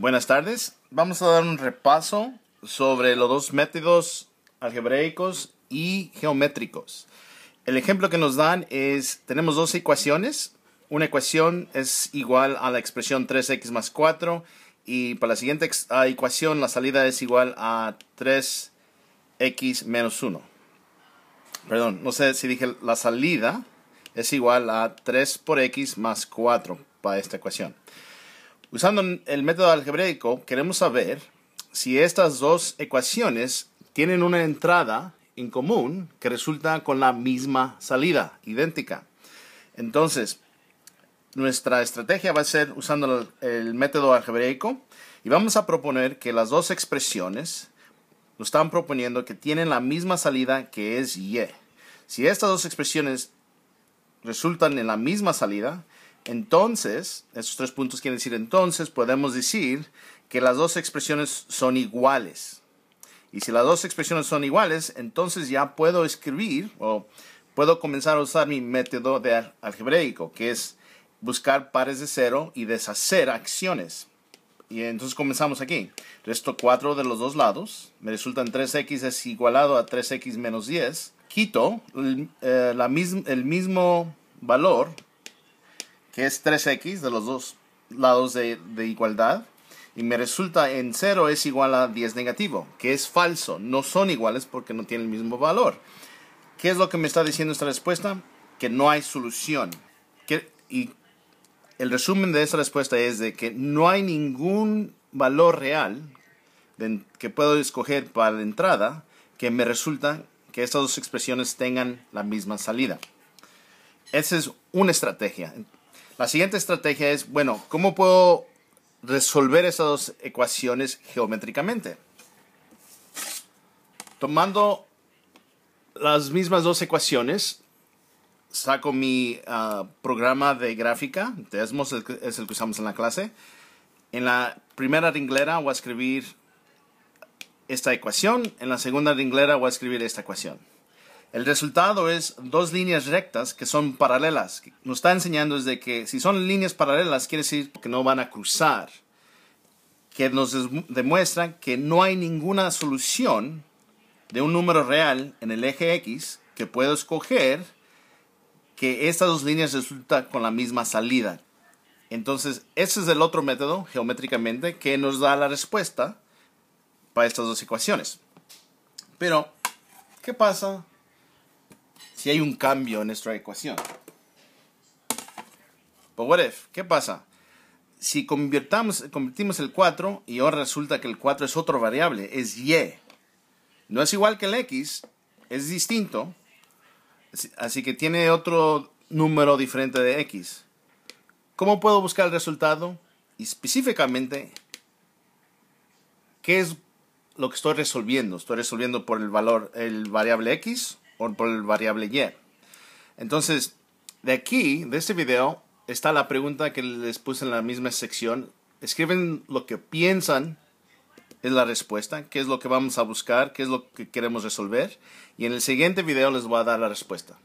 Buenas tardes. Vamos a dar un repaso sobre los dos métodos algebraicos y geométricos. El ejemplo que nos dan es, tenemos dos ecuaciones. Una ecuación es igual a la expresión 3x más 4 y para la siguiente ah, ecuación la salida es igual a 3x menos 1. Perdón, no sé si dije la salida es igual a 3 por x más 4 para esta ecuación. Usando el método algebraico, queremos saber si estas dos ecuaciones tienen una entrada en común que resulta con la misma salida, idéntica. Entonces, nuestra estrategia va a ser usando el, método algebraico y vamos a proponer que las dos expresiones nos están proponiendo que tienen la misma salida que es y. Si estas dos expresiones resultan en la misma salida, entonces, estos tres puntos quieren decir entonces, podemos decir que las dos expresiones son iguales. Y si las dos expresiones son iguales, entonces ya puedo escribir o puedo comenzar a usar mi método de algebraico, que es buscar pares de cero y deshacer acciones. Y entonces comenzamos aquí. Resto cuatro de los dos lados. Me resultan 3x es igualado a 3x menos 10. Quito eh, el mismo valor que es 3x de los dos lados de, igualdad, y me resulta en 0 es igual a 10 negativo, que es falso, no son iguales porque no tienen el mismo valor. ¿Qué es lo que me está diciendo esta respuesta? Que no hay solución. Que, y el resumen de esta respuesta es de que no hay ningún valor real que puedo escoger para la entrada que me resulta que estas dos expresiones tengan la misma salida. Esa es una estrategia. La siguiente estrategia es, bueno, ¿cómo puedo resolver esas dos ecuaciones geométricamente? Tomando las mismas dos ecuaciones, saco mi ah, programa de gráfica, Desmos es el que usamos en la clase. En la primera ringlera voy a escribir esta ecuación, en la segunda ringlera voy a escribir esta ecuación. El resultado es dos líneas rectas que son paralelas. Nos está enseñando desde que si son líneas paralelas quiere decir que no van a cruzar, que nos demuestra que no hay ninguna solución de un número real en el eje X que puedo escoger que estas dos líneas resultan con la misma salida. Entonces, ese es el otro método geométricamente que nos da la respuesta para estas dos ecuaciones. Pero, ¿qué pasa si hay un cambio en nuestra ecuación. Pero what ¿qué pasa? Si convertimos el 4 y ahora resulta que el 4 es otra variable, es y. No es igual que el x, es distinto. Así que tiene otro número diferente de x. ¿Cómo puedo buscar el resultado? Y específicamente, ¿qué es lo que estoy resolviendo? Estoy resolviendo por el valor, el variable x por el variable y. Entonces, de aquí, de este video, está la pregunta que les puse en la misma sección. Escriben lo que piensan es la respuesta, qué es lo que vamos a buscar, qué es lo que queremos resolver. Y en el siguiente video les voy a dar la respuesta.